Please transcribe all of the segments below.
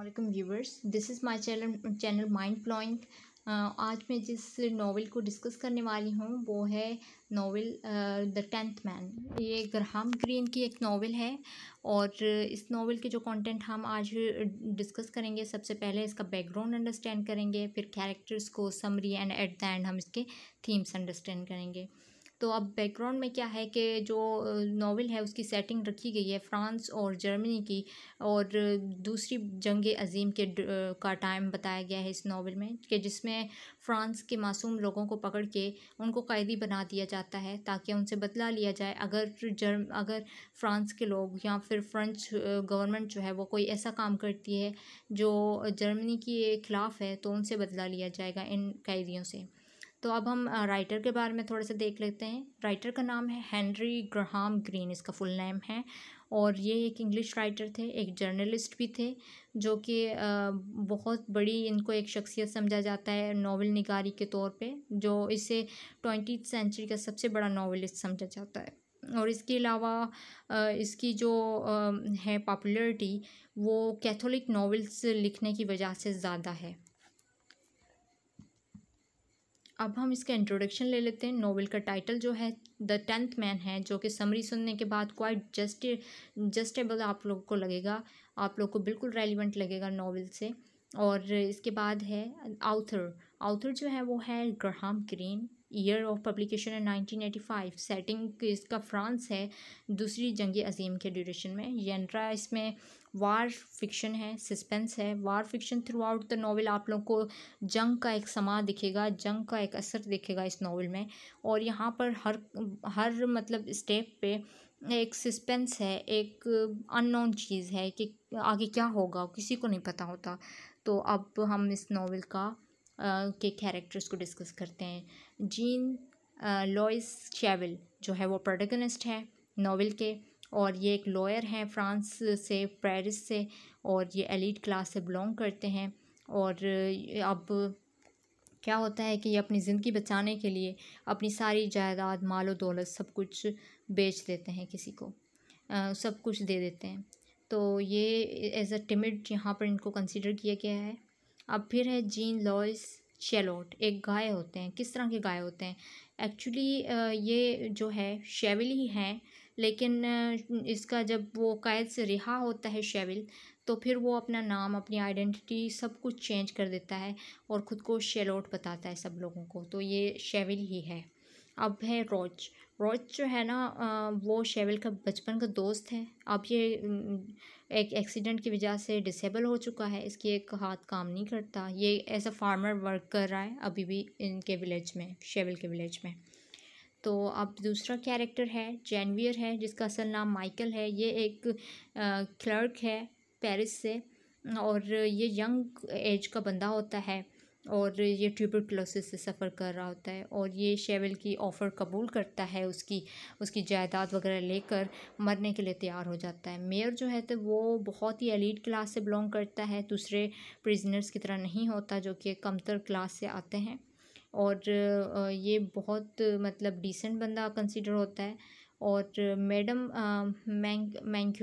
वालेकुम viewers this is my channel channel mind blowing आज मैं जिस नावल को डिस्कस करने वाली हूँ वो है नावल द टेंथ मैन ये ग्रहाम ग्रीन की एक नावल है और इस नावल के जो कंटेंट हम आज डिस्कस करेंगे सबसे पहले इसका बैकग्राउंड अंडरस्टैंड करेंगे फिर कैरेक्टर्स को summary and at the end हम इसके थीम्स अंडरस्टैंड करेंगे uh, तो अब बैकग्राउंड में क्या है कि जो नावल है उसकी सेटिंग रखी गई है फ्रांस और जर्मनी की और दूसरी जंग अजीम के का टाइम बताया गया है इस नावल में कि जिसमें फ्रांस के मासूम लोगों को पकड़ के उनको कैदी बना दिया जाता है ताकि उनसे बदला लिया जाए अगर जर्म अगर फ्रांस के लोग या फिर फ्रेंच गवर्नमेंट जो है वो कोई ऐसा काम करती है जो जर्मनी के ख़िलाफ़ है तो उनसे बदला लिया जाएगा इन कैदियों से तो अब हम राइटर के बारे में थोड़ा सा देख लेते हैं राइटर का नाम है हेनरी ग्रहाम ग्रीन इसका फुल नेम है और ये एक इंग्लिश राइटर थे एक जर्नलिस्ट भी थे जो कि बहुत बड़ी इनको एक शख्सियत समझा जाता है नावल निगारी के तौर पे जो इसे ट्वेंटी सेंचुरी का सबसे बड़ा नावलिस्ट समझा जाता है और इसके अलावा इसकी जो है पॉपुलरिटी वो कैथोलिक नावल्स लिखने की वजह से ज़्यादा है अब हम इसका इंट्रोडक्शन ले लेते हैं नोवेल का टाइटल जो है द टेंथ मैन है जो कि समरी सुनने के बाद क्वाइट जस्ट जस्टेबल आप लोग को लगेगा आप लोग को बिल्कुल रेलिवेंट लगेगा नोवेल से और इसके बाद है आउथर आउथर जो है वो है Graham Greene year of publication है नाइनटीन एटी फाइव सेटिंग इसका फ्रांस है दूसरी जंग अजीम के ड्यूरेशन में येंड्रा इसमें वार फिक्शन है सस्पेंस है war fiction throughout the novel आप लोग को जंग का एक समा दिखेगा जंग का एक असर दिखेगा इस नावल में और यहाँ पर हर हर मतलब स्टेप पे एक सस्पेंस है एक अननोन चीज़ है कि आगे क्या होगा किसी को नहीं पता होता तो अब हम इस नावल का के कैरेक्टर्स को डिस्कस करते हैं जीन लॉइस चैवल जो है वो प्रोटेगनिस्ट है नावल के और ये एक लॉयर हैं फ्रांस से पेरिस से और ये एलिट क्लास से बिलोंग करते हैं और अब क्या होता है कि ये अपनी ज़िंदगी बचाने के लिए अपनी सारी जायदाद मालो दौलत सब कुछ बेच देते हैं किसी को आ, सब कुछ दे देते हैं तो ये एज अ टिमिड यहाँ पर इनको कंसिडर किया गया है अब फिर है जीन लॉयस शेलोट एक गाय होते हैं किस तरह के गाय होते हैं एक्चुअली ये जो है शेविल ही हैं लेकिन इसका जब वो कैद से रिहा होता है शेविल तो फिर वो अपना नाम अपनी आइडेंटिटी सब कुछ चेंज कर देता है और ख़ुद को शेलोट बताता है सब लोगों को तो ये शेविल ही है अब है रोच रोच जो है ना वो शेविल का बचपन का दोस्त है अब ये एक एक्सीडेंट की वजह से डिसेबल हो चुका है इसकी एक हाथ काम नहीं करता ये ऐसा फार्मर वर्क कर रहा है अभी भी इनके विलेज में शेविल के विलेज में तो अब दूसरा कैरेक्टर है जैनवियर है जिसका असल नाम माइकल है ये एक क्लर्क है पेरिस से और ये यंग एज का बंदा होता है और ये ट्यूबरक्लोसिस से सफ़र कर रहा होता है और ये शेवल की ऑफ़र कबूल करता है उसकी उसकी जायदाद वगैरह लेकर मरने के लिए तैयार हो जाता है मेयर जो है तो वो बहुत ही अलीट क्लास से बिलोंग करता है दूसरे प्रिजनर्स की तरह नहीं होता जो कि कमतर क्लास से आते हैं और ये बहुत मतलब डिसेंट बंदा कंसिडर होता है और मैडम मैंक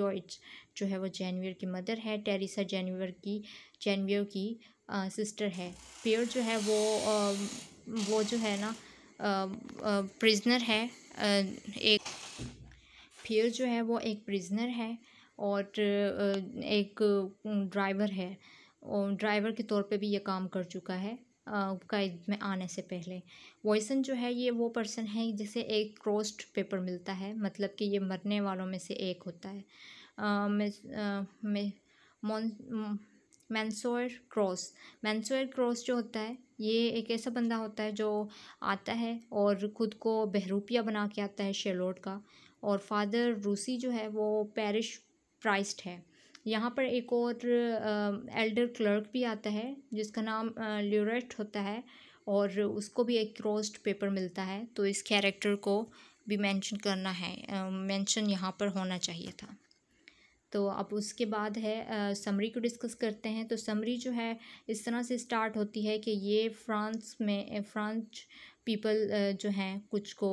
जो है वो जैनवियर की मदर है टेरिसा जैनवियर की जैनवियर की आ, सिस्टर है पेयर जो है वो आ, वो जो है ना प्रिजनर है आ, एक फेयर जो है वो एक प्रिजनर है और एक ड्राइवर है और ड्राइवर के तौर पे भी ये काम कर चुका है का में आने से पहले वॉइसन जो है ये वो पर्सन है जिसे एक क्रोस्ड पेपर मिलता है मतलब कि ये मरने वालों में से एक होता है मैंसोर क्रॉस मैंसोर क्रॉस जो होता है ये एक ऐसा बंदा होता है जो आता है और ख़ुद को बहरूपिया बना के आता है शेलोड का और फादर रूसी जो है वो पैरिश प्राइस्ड है यहाँ पर एक और एल्डर क्लर्क भी आता है जिसका नाम ल्यूरेट होता है और उसको भी एक क्रोस्ड पेपर मिलता है तो इस कैरेक्टर को भी मेंशन करना है मेंशन यहाँ पर होना चाहिए था तो अब उसके बाद है समरी को डिस्कस करते हैं तो समरी जो है इस तरह से स्टार्ट होती है कि ये फ्रांस में फ्रांच पीपल जो हैं कुछ को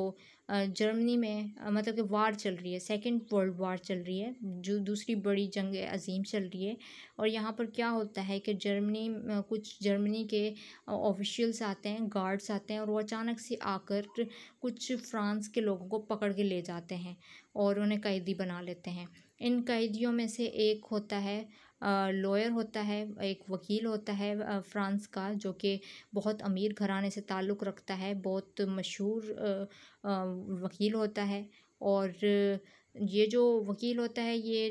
जर्मनी में मतलब कि वार चल रही है सेकेंड वर्ल्ड वार चल रही है जो दूसरी बड़ी जंग अजीम चल रही है और यहाँ पर क्या होता है कि जर्मनी कुछ जर्मनी के ऑफिशियल्स आते हैं गार्ड्स आते हैं और वो अचानक से आकर कुछ फ्रांस के लोगों को पकड़ के ले जाते हैं और उन्हें कैदी बना लेते हैं इन कैदियों में से एक होता है लॉयर होता है एक वकील होता है फ्रांस का जो कि बहुत अमीर घराने से ताल्लुक़ रखता है बहुत मशहूर वकील होता है और ये जो वकील होता है ये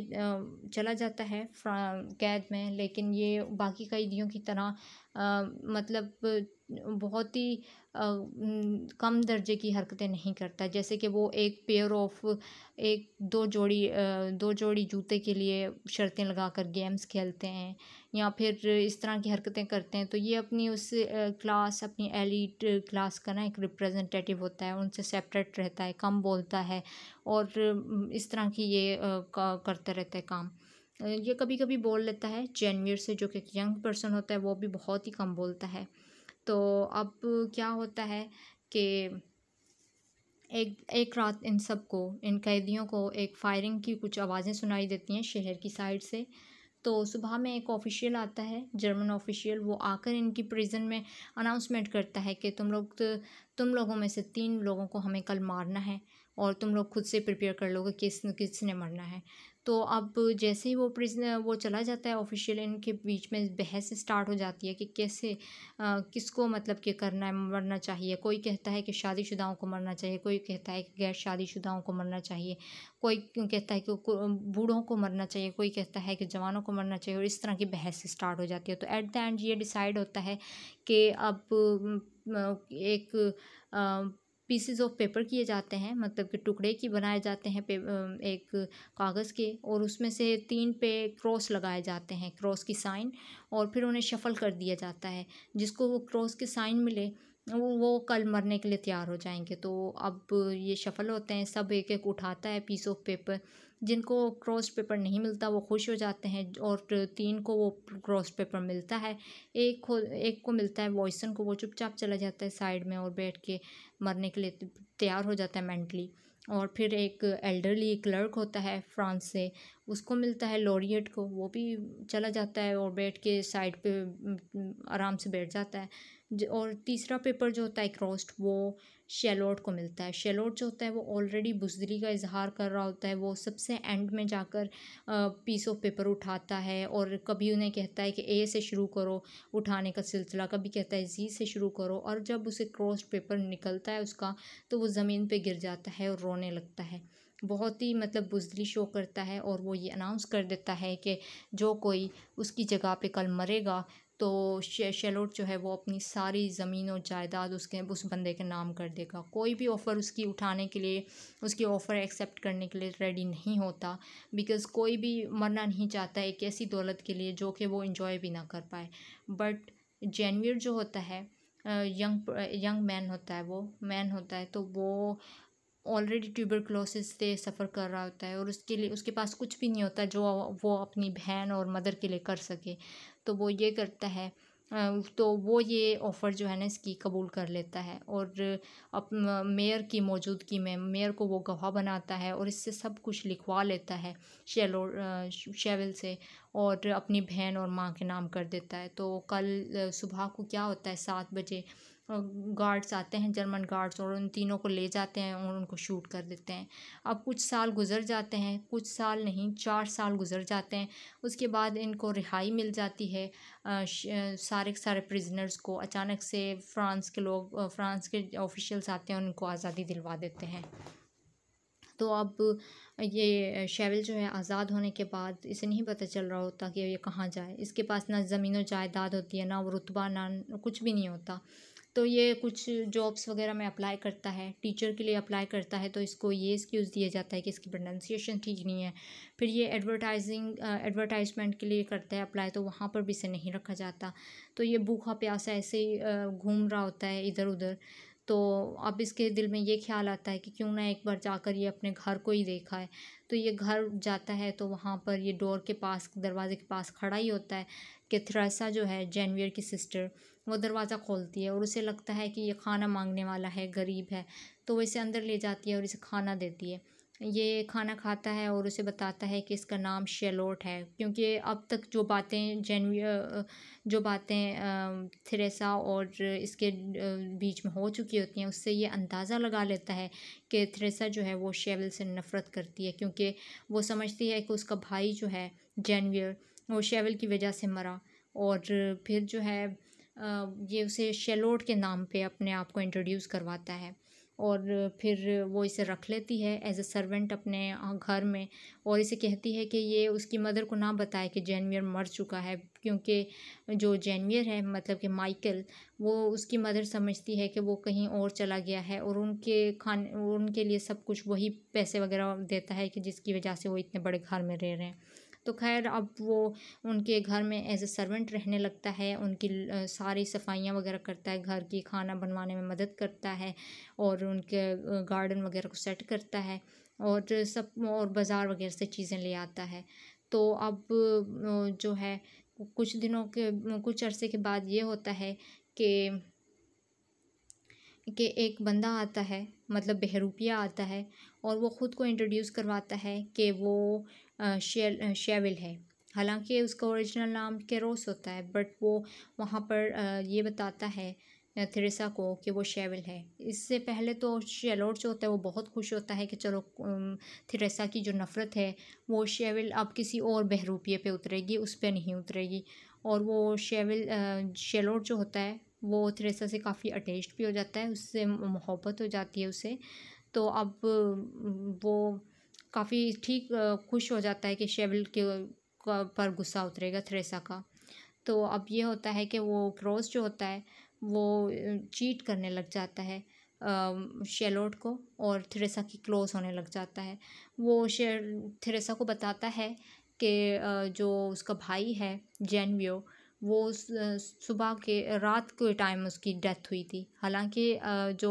चला जाता है कैद में लेकिन ये बाकी कैदियों की तरह मतलब बहुत ही कम दर्जे की हरकतें नहीं करता जैसे कि वो एक पेयर ऑफ एक दो जोड़ी दो जोड़ी जूते के लिए शर्तें लगा कर गेम्स खेलते हैं या फिर इस तरह की हरकतें करते हैं तो ये अपनी उस क्लास अपनी एलिट क्लास का ना एक रिप्रेजेंटेटिव होता है उनसे सेपरेट रहता है कम बोलता है और इस तरह की ये करता रहता है काम ये कभी कभी बोल लेता है जेनवियर से जो कि यंग पर्सन होता है वो भी बहुत ही कम बोलता है तो अब क्या होता है कि एक एक रात इन सबको इन कैदियों को एक फायरिंग की कुछ आवाज़ें सुनाई देती हैं शहर की साइड से तो सुबह में एक ऑफिशियल आता है जर्मन ऑफिशियल वो आकर इनकी प्रिजन में अनाउंसमेंट करता है कि तुम लोग तो तुम लोगों में से तीन लोगों को हमें कल मारना है और तुम लोग खुद से प्रिपेयर कर लोगे किस किसने मरना है तो अब जैसे ही वो प्रिजनर वो चला जाता है ऑफिशियल इनके बीच में बहस स्टार्ट हो जाती है कि कैसे आ, किसको मतलब कि करना है मरना चाहिए कोई कहता है कि शादीशुदाओं को मरना चाहिए कोई कहता है कि गैर शादीशुदाओं को मरना चाहिए कोई कहता है कि बूढ़ों को मरना चाहिए कोई कहता है कि जवानों को मरना चाहिए और इस तरह की बहस स्टार्ट हो जाती है तो ऐट द एंड ये डिसाइड होता है कि अब एक पीसेज ऑफ पेपर किए जाते हैं मतलब कि टुकड़े की बनाए जाते हैं एक कागज़ के और उसमें से तीन पे क्रॉस लगाए जाते हैं क्रॉस की साइन और फिर उन्हें शफल कर दिया जाता है जिसको वो क्रॉस के साइन मिले वो वो कल मरने के लिए तैयार हो जाएंगे तो अब ये शफल होते हैं सब एक एक उठाता है पीस ऑफ पेपर जिनको क्रॉस पेपर नहीं मिलता वो खुश हो जाते हैं और तीन को वो क्रॉस पेपर मिलता है एक को एक को मिलता है वॉइसन को वो चुपचाप चला जाता है साइड में और बैठ के मरने के लिए तैयार हो जाता है मेंटली और फिर एक एल्डरली क्लर्क होता है फ्रांस से उसको मिलता है लॉरियट को वो भी चला जाता है और बैठ के साइड पे आराम से बैठ जाता है और तीसरा पेपर जो होता है क्रॉस्ट वो शेलोट को मिलता है शेलोट जो होता है वो ऑलरेडी बुजदरी का इजहार कर रहा होता है वो सबसे एंड में जाकर पीस ऑफ पेपर उठाता है और कभी उन्हें कहता है कि ए से शुरू करो उठाने का सिलसिला कभी कहता है जी से शुरू करो और जब उसे क्रॉस पेपर निकलता है उसका तो वो ज़मीन पर गिर जाता है और रोने लगता है बहुत ही मतलब बुजदली शो करता है और वो ये अनाउंस कर देता है कि जो कोई उसकी जगह पे कल मरेगा तो शेलोट जो है वो अपनी सारी ज़मीन और जायदाद उसके उस बंदे के नाम कर देगा कोई भी ऑफ़र उसकी उठाने के लिए उसकी ऑफ़र एक्सेप्ट करने के लिए रेडी नहीं होता बिकॉज़ कोई भी मरना नहीं चाहता एक ऐसी दौलत के लिए जो कि वो इन्जॉय भी ना कर पाए बट जैनवियर जो होता है यंग यंग मैन होता है वो मैन होता है तो वो ऑलरेडी ट्यूबरक्लोसिस से सफ़र कर रहा होता है और उसके लिए उसके पास कुछ भी नहीं होता जो वो अपनी बहन और मदर के लिए कर सके तो वो ये करता है तो वो ये ऑफ़र जो है ना इसकी कबूल कर लेता है और अप मेयर की मौजूदगी में मेयर को वो गवाह बनाता है और इससे सब कुछ लिखवा लेता है शेलो शेवल से और अपनी बहन और माँ के नाम कर देता है तो कल सुबह को क्या होता है सात बजे गार्ड्स आते हैं जर्मन गार्ड्स और उन तीनों को ले जाते हैं और उनको शूट कर देते हैं अब कुछ साल गुजर जाते हैं कुछ साल नहीं चार साल गुजर जाते हैं उसके बाद इनको रिहाई मिल जाती है सारे सारे सारे प्रिजनर्स को अचानक से फ्रांस के लोग फ्रांस के ऑफिशियल्स आते हैं उनको आज़ादी दिलवा देते हैं तो अब ये शेवल जो है आज़ाद होने के बाद इसे नहीं पता चल रहा होता कि ये कहाँ जाए इसके पास ना ज़मीन व जायदाद होती है ना वो रुतबा ना कुछ भी नहीं होता तो ये कुछ जॉब्स वगैरह में अप्लाई करता है टीचर के लिए अप्लाई करता है तो इसको ये एक्सक्यूज़ दिया जाता है कि इसकी प्रोनाउंसिएशन ठीक नहीं है फिर ये एडवर्टाइजिंग एडवर्टाइजमेंट के लिए करता है अप्लाई तो वहाँ पर भी इसे नहीं रखा जाता तो ये भूखा प्यासा ऐसे ही घूम रहा होता है इधर उधर तो अब इसके दिल में ये ख्याल आता है कि क्यों ना एक बार जाकर ये अपने घर को ही देखा है तो ये घर जाता है तो वहाँ पर ये डोर के पास दरवाजे के पास खड़ा ही होता है कि थ्रेसा जो है जैनवियर की सिस्टर वो दरवाज़ा खोलती है और उसे लगता है कि ये खाना मांगने वाला है गरीब है तो वो इसे अंदर ले जाती है और इसे खाना देती है ये खाना खाता है और उसे बताता है कि इसका नाम शेलोट है क्योंकि अब तक जो बातें जेनवी जो बातें थ्रेसा और इसके बीच में हो चुकी होती हैं उससे ये अंदाज़ा लगा लेता है कि थ्रेसा जो है वो शेवल से नफ़रत करती है क्योंकि वो समझती है कि उसका भाई जो है जेनवियर वो शेवल की वजह से मरा और फिर जो है ये उसे शेलोट के नाम पे अपने आप को इंट्रोड्यूस करवाता है और फिर वो इसे रख लेती है एज अ सर्वेंट अपने घर में और इसे कहती है कि ये उसकी मदर को ना बताए कि जैनवियर मर चुका है क्योंकि जो जैनवियर है मतलब कि माइकल वो उसकी मदर समझती है कि वो कहीं और चला गया है और उनके खान उनके लिए सब कुछ वही पैसे वगैरह देता है कि जिसकी वजह से वो इतने बड़े घर में रह रहे हैं तो खैर अब वो उनके घर में एज ए सर्वेंट रहने लगता है उनकी सारी सफाइयाँ वगैरह करता है घर की खाना बनवाने में मदद करता है और उनके गार्डन वगैरह को सेट करता है और सब और बाज़ार वगैरह से चीज़ें ले आता है तो अब जो है कुछ दिनों के कुछ अरसे के बाद ये होता है कि कि एक बंदा आता है मतलब बहरूपिया आता है और वो ख़ुद को इंट्रोड्यूस करवाता है कि वो शेविल है हालांकि उसका ओरिजिनल नाम केरोस होता है बट वो वहाँ पर ये बताता है थेरेसा को कि वो शेविल है इससे पहले तो शेलोट जो होता है वो बहुत खुश होता है कि चलो थेरेसा की जो नफ़रत है वो शेविल अब किसी और बहरूपिए पे उतरेगी उस पर नहीं उतरेगी और वो शेविल शेलोट जो होता है वो थेरेसा से काफ़ी अटैच भी हो जाता है उससे मोहब्बत हो जाती है उसे तो अब वो काफ़ी ठीक खुश हो जाता है कि शेबल के पर गुस्सा उतरेगा थ्रेसा का तो अब ये होता है कि वो क्रॉस जो होता है वो चीट करने लग जाता है शेलोट को और थ्रेसा की क्लोज होने लग जाता है वो शेर थ्रेसा को बताता है कि जो उसका भाई है जैनवियो वो उस सुबह के रात के टाइम उसकी डेथ हुई थी हालांकि जो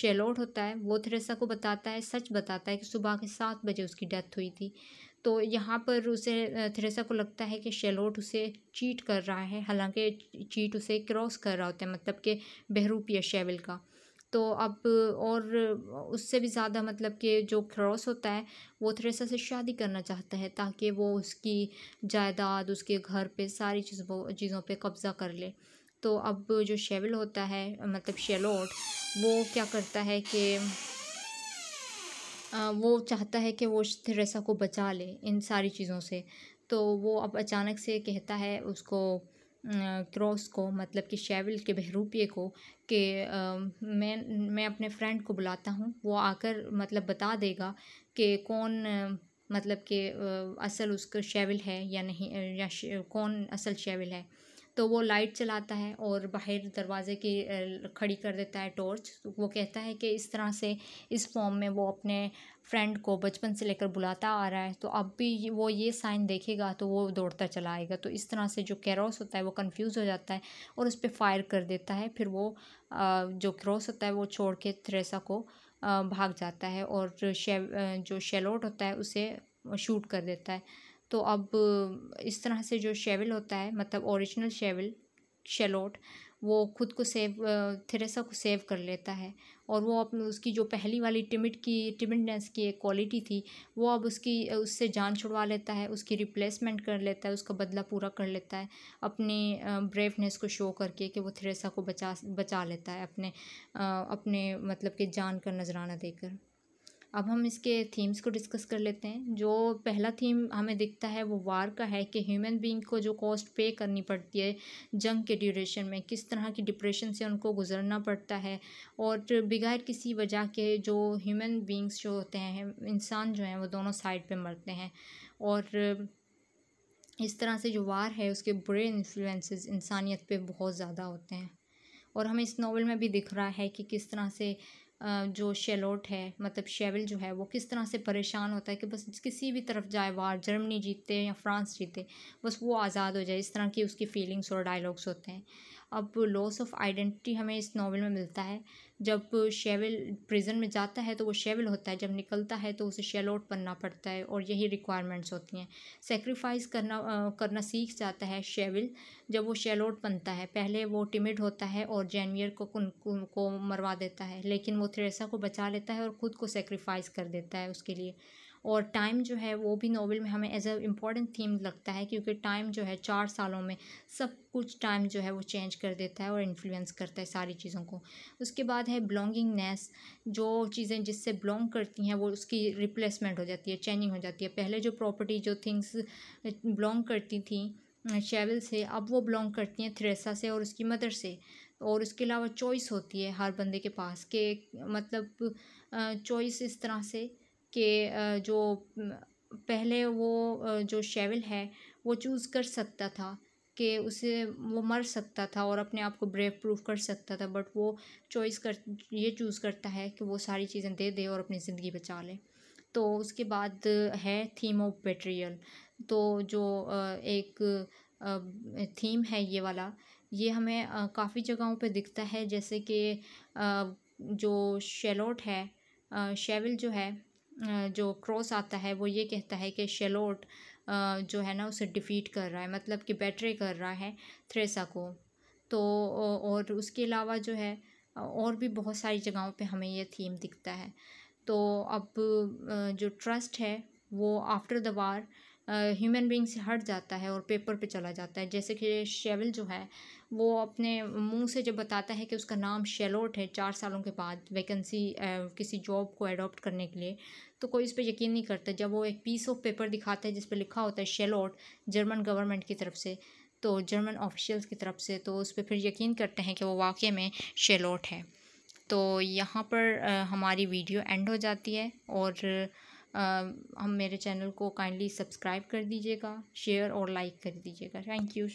शेलोट होता है वो थ्रेसा को बताता है सच बताता है कि सुबह के सात बजे उसकी डेथ हुई थी तो यहाँ पर उसे थ्रेसा को लगता है कि शेलोट उसे चीट कर रहा है हालांकि चीट उसे क्रॉस कर रहा होता है मतलब कि बहरूप या शेविल का तो अब और उससे भी ज़्यादा मतलब कि जो क्रॉस होता है वो थ्रेसा से शादी करना चाहता है ताकि वो उसकी जायदाद उसके घर पे सारी चीज़ों चीज़ों पे कब्ज़ा कर ले तो अब जो शेवल होता है मतलब शेलोट वो क्या करता है कि वो चाहता है कि वो थ्रेसा को बचा ले इन सारी चीज़ों से तो वो अब अचानक से कहता है उसको क्रॉस को मतलब कि शेवल के बहरूपिए को कि मैं मैं अपने फ्रेंड को बुलाता हूँ वो आकर मतलब बता देगा कि कौन मतलब कि असल उसका शेवल है या नहीं या कौन असल शेवल है तो वो लाइट चलाता है और बाहर दरवाजे की खड़ी कर देता है टॉर्च तो वो कहता है कि इस तरह से इस फॉर्म में वो अपने फ्रेंड को बचपन से लेकर बुलाता आ रहा है तो अब भी वो ये साइन देखेगा तो वो दौड़ता चला आएगा तो इस तरह से जो क्रॉस होता है वो कंफ्यूज हो जाता है और उस पर फायर कर देता है फिर वो जो क्रॉस होता है वो छोड़ के थ्रेसा को भाग जाता है और शे, जो शेलोट होता है उसे शूट कर देता है तो अब इस तरह से जो शेवल होता है मतलब ओरिजिनल शेवल शेलोट वो खुद को सेव थेरेसा को सेव कर लेता है और वो अपने उसकी जो पहली वाली टिमिट की टिमिटनेस की एक क्वालिटी थी वो अब उसकी उससे जान छुड़वा लेता है उसकी रिप्लेसमेंट कर लेता है उसका बदला पूरा कर लेता है अपनी ब्रेवनेस को शो करके कि वो थेरेसा को बचा बचा लेता है अपने अपने मतलब कि जान का नजराना देकर अब हम इसके थीम्स को डिस्कस कर लेते हैं जो पहला थीम हमें दिखता है वो वार का है कि ह्यूमन बींग को जो कॉस्ट पे करनी पड़ती है जंग के ड्यूरेशन में किस तरह की डिप्रेशन से उनको गुजरना पड़ता है और बगैर किसी वजह के जो ह्यूमन बींग्स जो होते हैं इंसान जो हैं वो दोनों साइड पर मरते हैं और इस तरह से जो वार है उसके बुरे इन्फ्लुएंसेस इंसानियत पर बहुत ज़्यादा होते हैं और हमें इस नावल में भी दिख रहा है कि किस तरह से जो शेलोट है मतलब शेवल जो है वो किस तरह से परेशान होता है कि बस किसी भी तरफ जाए वार जर्मनी जीते या फ्रांस जीते बस वो आज़ाद हो जाए इस तरह की उसकी फीलिंग्स और डायलॉग्स होते हैं अब लॉस ऑफ आइडेंटिटी हमें इस नावल में मिलता है जब शेवल प्रिजन में जाता है तो वो शेवल होता है जब निकलता है तो उसे शेलोट बनना पड़ता है और यही रिक्वायरमेंट्स होती हैं सेक्रीफाइस करना आ, करना सीख जाता है शेवल जब वो शेलोट बनता है पहले वो टिमिड होता है और जैनवियर को कुन, को मरवा देता है लेकिन वो थ्रेसा को बचा लेता है और ख़ुद को सेक्रीफाइस कर देता है उसके लिए और टाइम जो है वो भी नावल में हमें एज अ इम्पॉर्टेंट थीम लगता है क्योंकि टाइम जो है चार सालों में सब कुछ टाइम जो है वो चेंज कर देता है और इन्फ्लुएंस करता है सारी चीज़ों को उसके बाद है बिलोंगिंगनेस जो चीज़ें जिससे बिलोंग करती हैं वो उसकी रिप्लेसमेंट हो जाती है चेंजिंग हो जाती है पहले जो प्रॉपर्टी जो थिंग्स बिलोंग करती थी शेवल से अब वो बिलोंग करती हैं थ्रेसा से और उसकी मदर से और उसके अलावा चॉइस होती है हर बंदे के पास के मतलब चॉइस इस तरह से के जो पहले वो जो शेवल है वो चूज़ कर सकता था कि उसे वो मर सकता था और अपने आप को ब्रेव प्रूफ कर सकता था बट वो चॉइस कर ये चूज़ करता है कि वो सारी चीज़ें दे दे और अपनी ज़िंदगी बचा ले तो उसके बाद है थीम ऑफ पेट्रियल तो जो एक थीम है ये वाला ये हमें काफ़ी जगहों पे दिखता है जैसे कि जो शेलोट है शेविल जो है जो क्रॉस आता है वो ये कहता है कि शेलोट जो है ना उसे डिफ़ीट कर रहा है मतलब कि बैटरे कर रहा है थ्रेसा को तो और उसके अलावा जो है और भी बहुत सारी जगहों पे हमें यह थीम दिखता है तो अब जो ट्रस्ट है वो after the war human being से हट जाता है और पेपर पे चला जाता है जैसे कि शेवल जो है वो अपने मुंह से जब बताता है कि उसका नाम शेलोट है चार सालों के बाद वैकेंसी किसी जॉब को अडॉप्ट करने के लिए तो कोई इस पर यकीन नहीं करता जब वो एक पीस ऑफ पेपर दिखाता है जिस पर लिखा होता है शेलोट जर्मन गवर्नमेंट की तरफ से तो जर्मन ऑफिशियल्स की तरफ से तो उस पर फिर यकीन करते हैं कि वो वाक़ में शेलोट है तो यहाँ पर हमारी वीडियो एंड हो जाती है और हम मेरे चैनल को काइंडली सब्सक्राइब कर दीजिएगा शेयर और लाइक कर दीजिएगा थैंक यू